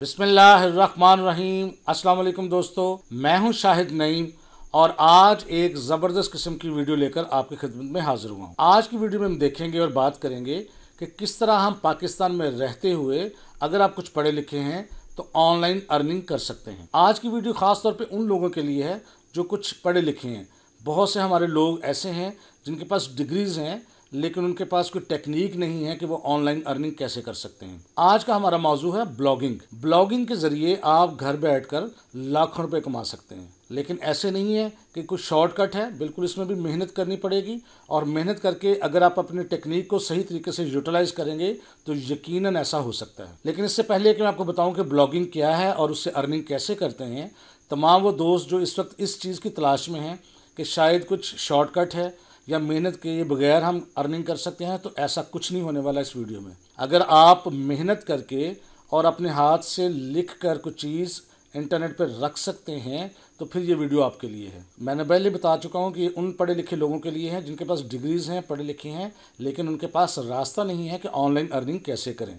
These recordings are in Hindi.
बिस्मिल्लाहिर्रहमानिर्रहीम अस्सलाम वालेकुम दोस्तों मैं हूं शाहिद नईम और आज एक ज़बरदस्त किस्म की वीडियो लेकर आपकी खिदमत में हाजिर हुआ हूं आज की वीडियो में हम देखेंगे और बात करेंगे कि किस तरह हम पाकिस्तान में रहते हुए अगर आप कुछ पढ़े लिखे हैं तो ऑनलाइन अर्निंग कर सकते हैं आज की वीडियो खासतौर पर उन लोगों के लिए है जो कुछ पढ़े लिखे हैं बहुत से हमारे लोग ऐसे हैं जिनके पास डिग्रीज़ हैं लेकिन उनके पास कोई टेक्निक नहीं है कि वो ऑनलाइन अर्निंग कैसे कर सकते हैं आज का हमारा मौजू है ब्लॉगिंग ब्लॉगिंग के जरिए आप घर बैठकर लाखों रुपए कमा सकते हैं लेकिन ऐसे नहीं है कि कुछ शॉर्टकट है बिल्कुल इसमें भी मेहनत करनी पड़ेगी और मेहनत करके अगर आप अपनी टेक्निक को सही तरीके से यूटिलाइज करेंगे तो यकीनन ऐसा हो सकता है लेकिन इससे पहले कि मैं आपको बताऊं कि ब्लॉगिंग क्या है और उससे अर्निंग कैसे करते हैं तमाम वो दोस्त जो इस वक्त इस चीज़ की तलाश में हैं कि शायद कुछ शॉर्टकट है या मेहनत किए बगैर हम अर्निंग कर सकते हैं तो ऐसा कुछ नहीं होने वाला इस वीडियो में अगर आप मेहनत करके और अपने हाथ से लिख कर कुछ चीज़ इंटरनेट पर रख सकते हैं तो फिर ये वीडियो आपके लिए है मैंने पहले बता चुका हूँ कि उन पढ़े लिखे लोगों के लिए है जिनके पास डिग्रीज़ हैं पढ़े लिखे हैं लेकिन उनके पास रास्ता नहीं है कि ऑनलाइन अर्निंग कैसे करें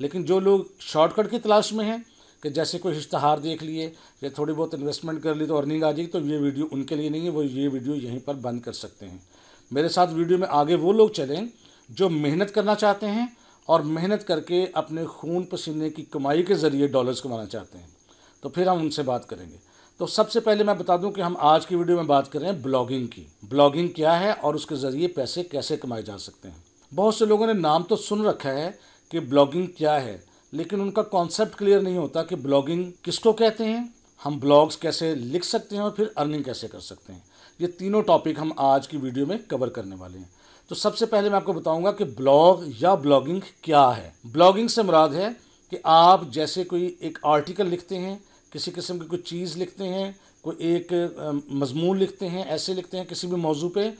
लेकिन जो लोग शॉर्टकट की तलाश में हैं कि जैसे कोई इश्तहार देख लिए या थोड़ी बहुत इन्वेस्टमेंट कर ली तो अर्निंग आ जाएगी तो ये वीडियो उनके लिए नहीं है वो ये वीडियो यहीं पर बंद कर सकते हैं मेरे साथ वीडियो में आगे वो लोग चलें जो मेहनत करना चाहते हैं और मेहनत करके अपने खून पसीने की कमाई के ज़रिए डॉलर्स कमाना चाहते हैं तो फिर हम उनसे बात करेंगे तो सबसे पहले मैं बता दूं कि हम आज की वीडियो में बात कर रहे हैं ब्लॉगिंग की ब्लॉगिंग क्या है और उसके ज़रिए पैसे कैसे कमाए जा सकते हैं बहुत से लोगों ने नाम तो सुन रखा है कि ब्लॉगिंग क्या है लेकिन उनका कॉन्सेप्ट क्लियर नहीं होता कि ब्लॉगिंग किसको कहते हैं हम ब्लॉग्स कैसे लिख सकते हैं और फिर अर्निंग कैसे कर सकते हैं ये तीनों टॉपिक हम आज की वीडियो में कवर करने वाले हैं तो सबसे पहले मैं आपको बताऊंगा कि ब्लॉग या ब्लॉगिंग क्या है ब्लॉगिंग से मुराद है कि आप जैसे कोई एक आर्टिकल लिखते हैं किसी किस्म की कोई चीज़ लिखते हैं कोई एक मजमून लिखते हैं ऐसे लिखते हैं किसी भी मौजू पे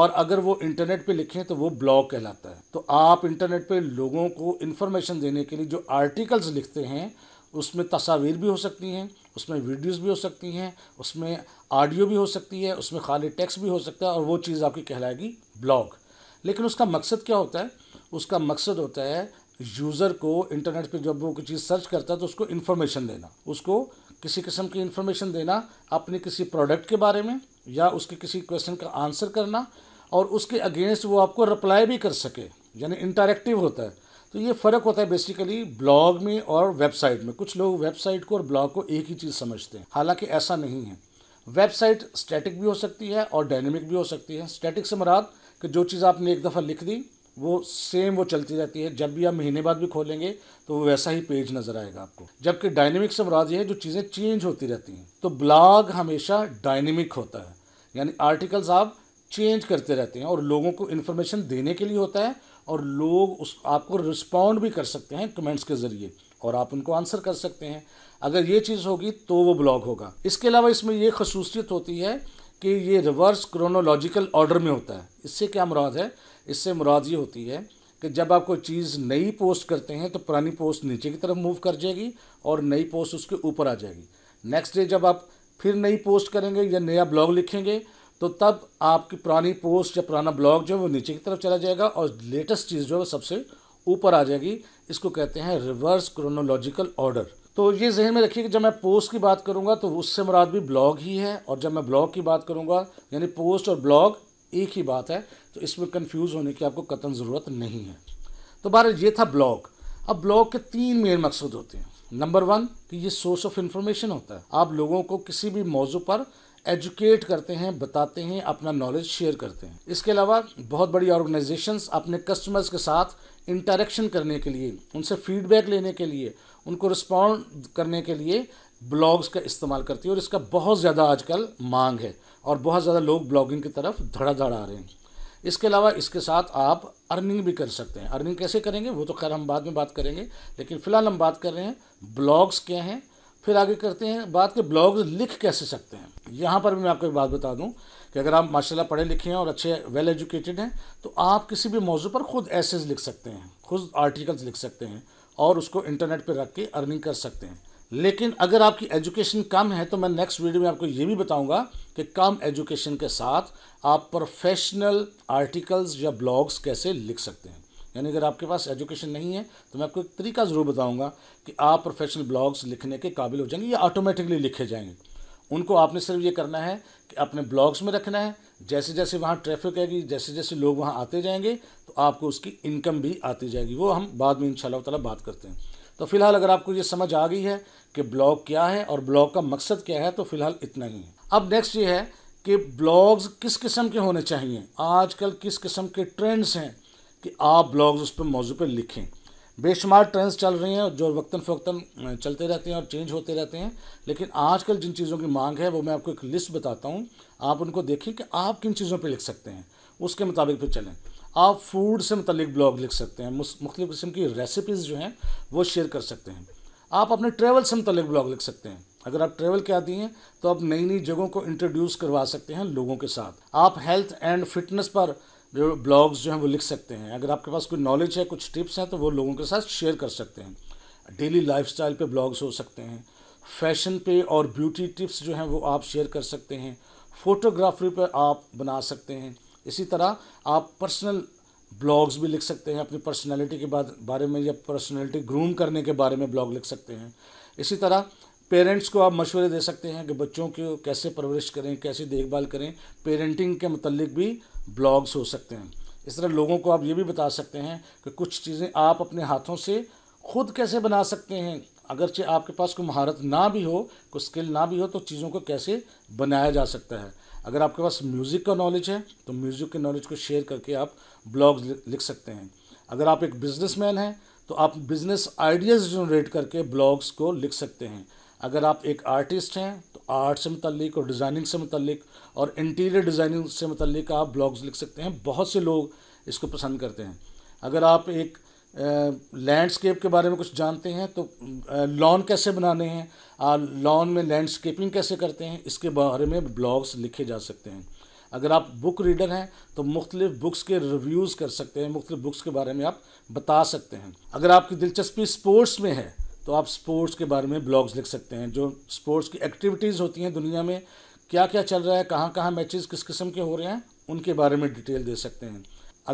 और अगर वो इंटरनेट पे लिखें तो वो ब्लॉग कहलाता है तो आप इंटरनेट पे लोगों को इन्फॉर्मेशन देने के लिए जो आर्टिकल्स लिखते हैं उसमें तस्वीर भी हो सकती हैं उसमें वीडियोस भी हो सकती हैं उसमें ऑडियो भी हो सकती है उसमें खाली टेक्स्ट भी हो सकता है और वो चीज़ आपकी कहलाएगी ब्लॉग लेकिन उसका मकसद क्या होता है उसका मकसद होता है यूज़र को इंटरनेट पे जब वो कोई चीज़ सर्च करता है तो उसको इन्फॉर्मेशन देना उसको किसी किस्म की इन्फॉर्मेशन देना अपने किसी प्रोडक्ट के बारे में या उसके किसी क्वेश्चन का आंसर करना और उसके अगेंस्ट वो आपको रिप्लाई भी कर सके यानी इंटरेक्टिव होता है तो ये फ़र्क होता है बेसिकली ब्लॉग में और वेबसाइट में कुछ लोग वेबसाइट को और ब्लॉग को एक ही चीज़ समझते हैं हालांकि ऐसा नहीं है वेबसाइट स्टैटिक भी हो सकती है और डायनेमिक भी हो सकती है स्टैटिक से मराद कि जो चीज़ आपने एक दफ़ा लिख दी वो सेम वो चलती रहती है जब भी आप महीने बाद भी खोलेंगे तो वो वैसा ही पेज नज़र आएगा आपको जबकि डायनेमिक से मराद ये है जो चीज़ें चेंज होती रहती हैं तो ब्लॉग हमेशा डायनेमिक होता है यानी आर्टिकल्स आप चेंज करते रहते हैं और लोगों को इन्फॉर्मेशन देने के लिए होता है और लोग उस आपको रिस्पॉन्ड भी कर सकते हैं कमेंट्स के ज़रिए और आप उनको आंसर कर सकते हैं अगर ये चीज़ होगी तो वो ब्लॉग होगा इसके अलावा इसमें ये खसूसियत होती है कि ये रिवर्स क्रोनोलॉजिकल ऑर्डर में होता है इससे क्या मुराद है इससे मुराद ये होती है कि जब आप कोई चीज़ नई पोस्ट करते हैं तो पुरानी पोस्ट नीचे की तरफ मूव कर जाएगी और नई पोस्ट उसके ऊपर आ जाएगी नेक्स्ट डे जब आप फिर नई पोस्ट करेंगे या नया ब्लॉग लिखेंगे तो तब आपकी पुरानी पोस्ट या पुराना ब्लॉग जो है वो नीचे की तरफ चला जाएगा और लेटेस्ट चीज़ जो है वो सबसे ऊपर आ जाएगी इसको कहते हैं रिवर्स क्रोनोलॉजिकल ऑर्डर तो ये जहन में रखिए कि जब मैं पोस्ट की बात करूँगा तो उससे मुराद भी ब्लॉग ही है और जब मैं ब्लॉग की बात करूँगा यानी पोस्ट और ब्लॉग एक ही बात है तो इसमें कन्फ्यूज़ होने की आपको कतन ज़रूरत नहीं है तो बहर ये था ब्लॉग अब ब्लॉग के तीन मेन मकसद होते हैं नंबर वन कि ये सोर्स ऑफ इन्फॉर्मेशन होता है आप लोगों को किसी भी मौजू पर एजुकेट करते हैं बताते हैं अपना नॉलेज शेयर करते हैं इसके अलावा बहुत बड़ी ऑर्गेनाइजेशंस अपने कस्टमर्स के साथ इंटरेक्शन करने के लिए उनसे फीडबैक लेने के लिए उनको रिस्पॉन्ड करने के लिए ब्लॉग्स का इस्तेमाल करती है और इसका बहुत ज़्यादा आजकल मांग है और बहुत ज़्यादा लोग ब्लॉगिंग की तरफ धड़ाधड़ आ रहे हैं इसके अलावा इसके साथ आप अर्निंग भी कर सकते हैं अर्निंग कैसे करेंगे वो तो खैर हम बाद में बात करेंगे लेकिन फ़िलहाल हम बात कर रहे हैं ब्लॉग्स क्या हैं फिर आगे करते हैं बात के ब्लॉग लिख कैसे सकते हैं यहाँ पर भी मैं आपको एक बात बता दूँ कि अगर आप माशाल्लाह पढ़े लिखे हैं और अच्छे वेल एजुकेटेड हैं तो आप किसी भी मौजू पर ख़ुद ऐसेज लिख सकते हैं खुद आर्टिकल्स लिख सकते हैं और उसको इंटरनेट पर रख के अर्निंग कर सकते हैं लेकिन अगर आपकी एजुकेशन कम है तो मैं नेक्स्ट वीडियो में आपको ये भी बताऊंगा कि कम एजुकेशन के साथ आप प्रोफेशनल आर्टिकल्स या ब्लॉग्स कैसे लिख सकते हैं यानी अगर आपके पास एजुकेशन नहीं है तो मैं आपको एक तरीका ज़रूर बताऊँगा कि आप प्रोफेशनल ब्लॉग्स लिखने के काबिल हो जाएंगे या ऑटोमेटिकली लिखे जाएंगे उनको आपने सिर्फ ये करना है कि अपने ब्लॉग्स में रखना है जैसे जैसे वहाँ ट्रैफिक आएगी जैसे जैसे लोग वहाँ आते जाएंगे तो आपको उसकी इनकम भी आती जाएगी वो हम बाद में इन ताला बात करते हैं तो फिलहाल अगर आपको ये समझ आ गई है कि ब्लॉग क्या है और ब्लॉग का मकसद क्या है तो फिलहाल इतना ही है अब नेक्स्ट ये है कि ब्लॉग्स किस किस्म के होने चाहिए आजकल किस किस्म के ट्रेंड्स हैं कि आप ब्लॉग्स उस पर मौजू पर लिखें बेशुमार ट्रेंड्स चल रही हैं जो वक्ता फ़वता चलते रहते हैं और चेंज होते रहते हैं लेकिन आजकल जिन चीज़ों की मांग है वो मैं आपको एक लिस्ट बताता हूँ आप उनको देखें कि आप किन चीज़ों पर लिख सकते हैं उसके मुताबिक फिर चलें आप फूड से मतलब ब्लॉग लिख सकते हैं मुख्तु किस्म की रेसिपीज़ जो हैं वो शेयर कर सकते हैं आप अपने ट्रैवल से मतलब ब्लॉग लिख सकते हैं अगर आप ट्रैवल के आती हैं तो आप नई नई जगहों को इंट्रोड्यूस करवा सकते हैं लोगों के साथ आप हेल्थ एंड फिटनेस पर ब्लॉग्स जो हैं वो लिख सकते हैं अगर आपके पास कोई नॉलेज है कुछ टिप्स हैं तो वो लोगों के साथ शेयर कर सकते हैं डेली लाइफ स्टाइल पर ब्लॉग्स हो सकते हैं फैशन पे और ब्यूटी टिप्स जो हैं वो आप शेयर कर सकते हैं फोटोग्राफी पर आप बना सकते हैं इसी तरह आप पर्सनल ब्लॉग्स भी लिख सकते हैं अपनी पर्सनैलिटी के बारे में या पर्सनैलिटी ग्रूम करने के बारे में ब्लॉग लिख सकते हैं इसी तरह पेरेंट्स को आप मशवरे दे सकते हैं कि बच्चों को कैसे परवरिश करें कैसे देखभाल करें पेरेंटिंग के मतलब भी ब्लॉग्स हो सकते हैं इस तरह लोगों को आप ये भी बता सकते हैं कि कुछ चीज़ें आप अपने हाथों से खुद कैसे बना सकते हैं अगरचे आपके पास कोई महारत ना भी हो कोई स्किल ना भी हो तो चीज़ों को कैसे बनाया जा सकता है अगर आपके पास म्यूज़िक का नॉलेज है तो म्यूज़िक के नॉलेज को शेयर करके आप ब्लॉग्स लिख सकते हैं अगर आप एक बिजनेसमैन हैं तो आप बिज़नेस आइडियाज़ जनरेट करके ब्लॉग्स को लिख सकते हैं अगर आप एक आर्टिस्ट हैं तो आर्ट से मतलब और डिज़ाइनिंग से मतलब और इंटीरियर डिज़ाइनिंग से मतलब आप ब्लॉग्स लिख सकते हैं बहुत से लोग इसको पसंद करते हैं अगर आप एक लैंडस्केप के बारे में कुछ जानते हैं तो लॉन कैसे बनाने हैं लॉन में लैंडस्केपिंग कैसे करते हैं इसके बारे में ब्लॉग्स लिखे जा सकते हैं अगर आप बुक रीडर हैं तो मुख्तलिफ बुक्स के रिव्यूज़ कर सकते हैं मुख्तलिफ बुक्स के बारे में आप बता सकते हैं अगर आपकी दिलचस्पी स्पोर्ट्स में है तो आप स्पोर्ट्स के बारे में ब्लॉग्स लिख सकते हैं जो स्पोर्ट्स की एक्टिविटीज़ होती हैं दुनिया में क्या क्या चल रहा है कहाँ कहाँ मैचेस किस किस्म के हो रहे हैं उनके बारे में डिटेल दे सकते हैं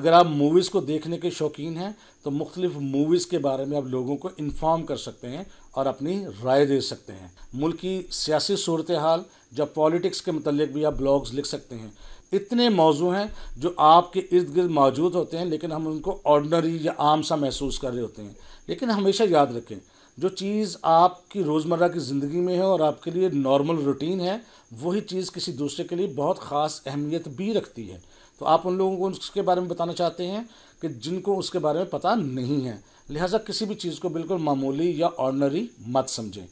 अगर आप मूवीज़ को देखने के शौकीन हैं तो मुख्तलिफ मूवीज़ के बारे में आप लोगों को इन्फॉर्म कर सकते हैं और अपनी राय दे सकते हैं मुल्क की सियासी सूरत हाल या पॉलिटिक्स के मतलब भी आप ब्लॉग्स लिख सकते हैं इतने मौजू हैं जो आपके इर्द गिर्द मौजूद होते हैं लेकिन हम उनको ऑर्डनरी या आम सा महसूस कर रहे होते हैं लेकिन हमेशा याद रखें जो चीज़ आपकी रोज़मर्रा की ज़िंदगी में है और आपके लिए नॉर्मल रूटीन है वही चीज़ किसी दूसरे के लिए बहुत ख़ास अहमियत भी रखती है तो आप उन लोगों को उसके बारे में बताना चाहते हैं कि जिनको उसके बारे में पता नहीं है लिहाजा किसी भी चीज़ को बिल्कुल मामूली या ऑर्डनरी मत समझें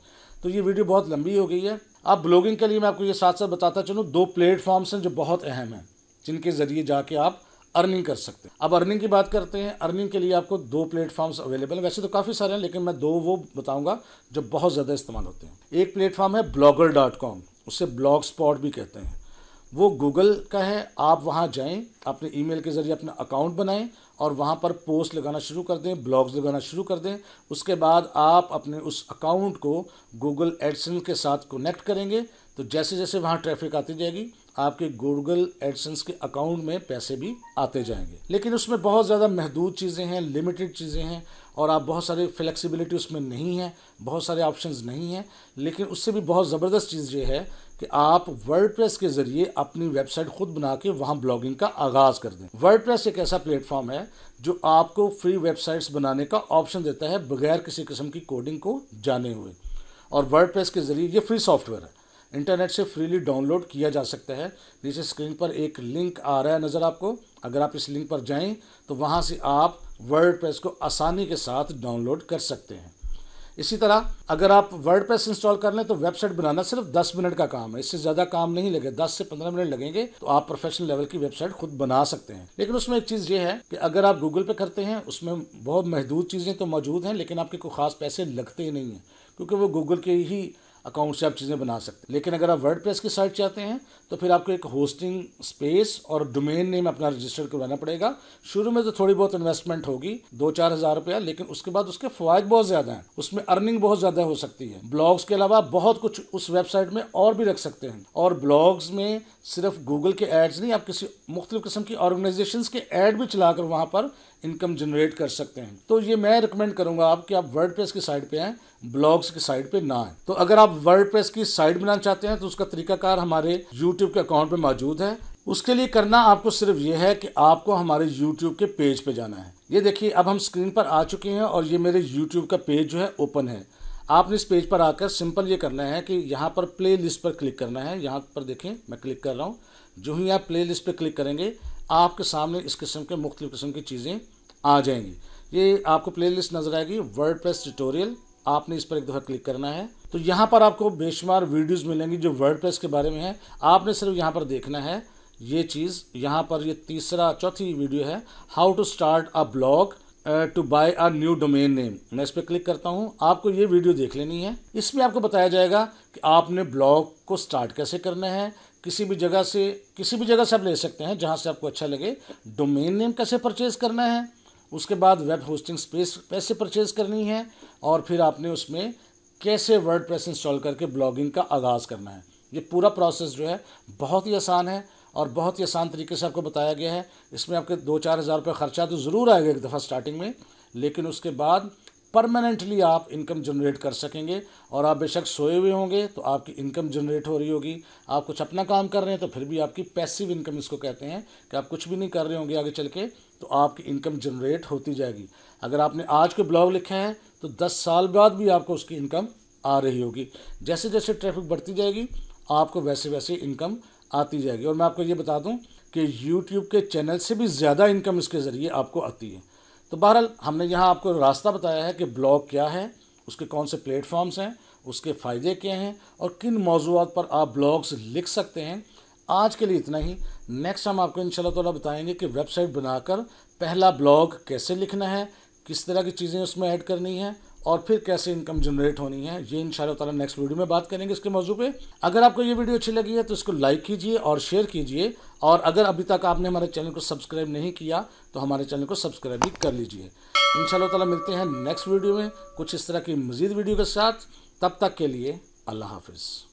तो ये वीडियो बहुत लंबी हो गई है आप ब्लॉगिंग के लिए मैं आपको ये साथ साथ बताता चलूँ दो प्लेटफॉर्म्स हैं जो बहुत अहम हैं जिनके ज़रिए जाके आप अर्निंग कर सकते हैं अब अर्निंग की बात करते हैं अर्निंग के लिए आपको दो प्लेटफॉर्म्स अवेलेबल हैं वैसे तो काफ़ी सारे हैं लेकिन मैं दो वो बताऊंगा जो बहुत ज़्यादा इस्तेमाल होते हैं एक प्लेटफॉर्म है ब्लॉगर डॉट कॉम उसे ब्लॉग स्पॉट भी कहते हैं वो गूगल का है आप वहाँ जाएँ अपने मेल के ज़रिए अपना अकाउंट बनाएँ और वहाँ पर पोस्ट लगाना शुरू कर दें ब्लॉग्स लगाना शुरू कर दें उसके बाद आप अपने उस अकाउंट को गूगल एडसन के साथ कनेक्ट करेंगे तो जैसे जैसे वहाँ ट्रैफिक आती जाएगी आपके गूगल एडसेंस के अकाउंट में पैसे भी आते जाएंगे लेकिन उसमें बहुत ज़्यादा महदूद चीज़ें हैं लिमिटेड चीज़ें हैं और आप बहुत सारे फ्लेक्सिबिलिटी उसमें नहीं है बहुत सारे ऑप्शन नहीं हैं लेकिन उससे भी बहुत ज़बरदस्त चीज़ ये है कि आप वर्ड के ज़रिए अपनी वेबसाइट खुद बना के वहाँ ब्लॉगिंग का आगाज़ कर दें वर्डप्रेस एक ऐसा प्लेटफॉर्म है जो आपको फ्री वेबसाइट्स बनाने का ऑप्शन देता है बगैर किसी किस्म की कोडिंग को जाने हुए और वर्ड के ज़रिए ये फ्री सॉफ्टवेयर है इंटरनेट से फ्रीली डाउनलोड किया जा सकता है नीचे स्क्रीन पर एक लिंक आ रहा है नज़र आपको अगर आप इस लिंक पर जाएं तो वहाँ से आप वर्ड को आसानी के साथ डाउनलोड कर सकते हैं इसी तरह अगर आप वर्ड इंस्टॉल कर लें तो वेबसाइट बनाना सिर्फ 10 मिनट का काम है इससे ज़्यादा काम नहीं लगे दस से पंद्रह मिनट लगेंगे तो आप प्रोफेशनल लेवल की वेबसाइट खुद बना सकते हैं लेकिन उसमें एक चीज़ ये है कि अगर आप गूगल पे करते हैं उसमें बहुत महदूद चीज़ें तो मौजूद हैं लेकिन आपके कोई ख़ास पैसे लगते ही नहीं हैं क्योंकि वो गूगल के ही अकाउंट से आप चीज़ें बना सकते हैं लेकिन अगर आप वर्ड की साइट चाहते हैं तो फिर आपको एक होस्टिंग स्पेस और डोमेन नेम अपना रजिस्टर करवाना पड़ेगा शुरू में तो थोड़ी बहुत इन्वेस्टमेंट होगी दो चार हज़ार रुपया लेकिन उसके बाद उसके फायदे बहुत ज़्यादा हैं उसमें अर्निंग बहुत ज़्यादा हो सकती है ब्लॉग्स के अलावा बहुत कुछ उस वेबसाइट में और भी रख सकते हैं और ब्लॉग्स में सिर्फ गूगल के एड्स नहीं आप किसी मुख्तलिफ़ किस्म की ऑर्गेनाइजेशन के एड भी चलाकर वहाँ पर इनकम जनरेट कर सकते हैं तो ये मैं रिकमेंड करूँगा आप कि आप वर्ड की साइट पर आएँ ब्लॉग्स की साइट पे ना आए तो अगर आप प्रेस की साइट बनाना चाहते हैं तो उसका तरीकाकार हमारे यूट्यूब के अकाउंट पे मौजूद है उसके लिए करना आपको सिर्फ ये है कि आपको हमारे यूट्यूब के पेज पे जाना है ये देखिए अब हम स्क्रीन पर आ चुके हैं और ये मेरे यूट्यूब का पेज जो है ओपन है आपने इस पेज पर आकर सिंपल ये करना है कि यहाँ पर प्ले लिस्ट पर क्लिक करना है यहाँ पर देखें मैं क्लिक कर रहा हूँ जो ही आप प्ले लिस्ट पर क्लिक करेंगे आपके सामने इस किस्म के मुख्तु किस्म की चीज़ें आ जाएंगी ये आपको प्ले लिस्ट नज़र आएगी वर्ड प्रेस ट्यूटोरियल आपने इस पर एक दफ़ा क्लिक करना है तो यहाँ पर आपको बेशुमार वीडियोज़ मिलेंगी जो वर्ड के बारे में है आपने सिर्फ यहाँ पर देखना है ये चीज़ यहाँ पर ये तीसरा चौथी वीडियो है how to start a blog to buy a new domain name मैं इस पर क्लिक करता हूँ आपको ये वीडियो देख लेनी है इसमें आपको बताया जाएगा कि आपने ब्लॉग को स्टार्ट कैसे करना है किसी भी जगह से किसी भी जगह से आप ले सकते हैं जहाँ से आपको अच्छा लगे डोमेन नेम कैसे परचेज करना है उसके बाद वेब होस्टिंग स्पेस कैसे परचेज करनी है और फिर आपने उसमें कैसे वर्ड प्रेस इंस्टॉल करके ब्लॉगिंग का आगाज़ करना है ये पूरा प्रोसेस जो है बहुत ही आसान है और बहुत ही आसान तरीके से आपको बताया गया है इसमें आपके दो चार हज़ार रुपये ख़र्चा तो ज़रूर आएगा एक दफ़ा स्टार्टिंग में लेकिन उसके बाद परमानेंटली आप इनकम जनरेट कर सकेंगे और आप बेशक सोए हुए होंगे तो आपकी इनकम जनरेट हो रही होगी आप कुछ अपना काम कर रहे हैं तो फिर भी आपकी पैसिव इनकम इसको कहते हैं कि आप कुछ भी नहीं कर रहे होंगे आगे चल के तो आपकी इनकम जनरेट होती जाएगी अगर आपने आज के ब्लॉग लिखे हैं तो दस साल बाद भी आपको उसकी इनकम आ रही होगी जैसे जैसे ट्रैफिक बढ़ती जाएगी आपको वैसे वैसे इनकम आती जाएगी और मैं आपको ये बता दूँ कि यूट्यूब के चैनल से भी ज़्यादा इनकम इसके ज़रिए आपको आती है तो बहरहाल हमने यहाँ आपको रास्ता बताया है कि ब्लॉग क्या है उसके कौन से प्लेटफॉर्म्स हैं उसके फ़ायदे क्या हैं और किन मौजूद पर आप ब्लॉग्स लिख सकते हैं आज के लिए इतना ही नेक्स्ट हम आपको इन शाला बताएंगे कि वेबसाइट बनाकर पहला ब्लॉग कैसे लिखना है किस तरह की चीज़ें उसमें ऐड करनी है और फिर कैसे इनकम जनरेट होनी है ये इन तला नेक्स्ट वीडियो में बात करेंगे इसके मौजू पे अगर आपको ये वीडियो अच्छी लगी है तो इसको लाइक कीजिए और शेयर कीजिए और अगर अभी तक आपने हमारे चैनल को सब्सक्राइब नहीं किया तो हमारे चैनल को सब्सक्राइब भी कर लीजिए इन ताला मिलते हैं नेक्स्ट वीडियो में कुछ इस तरह की मज़ीद वीडियो के साथ तब तक के लिए अल्लाह हाफिज़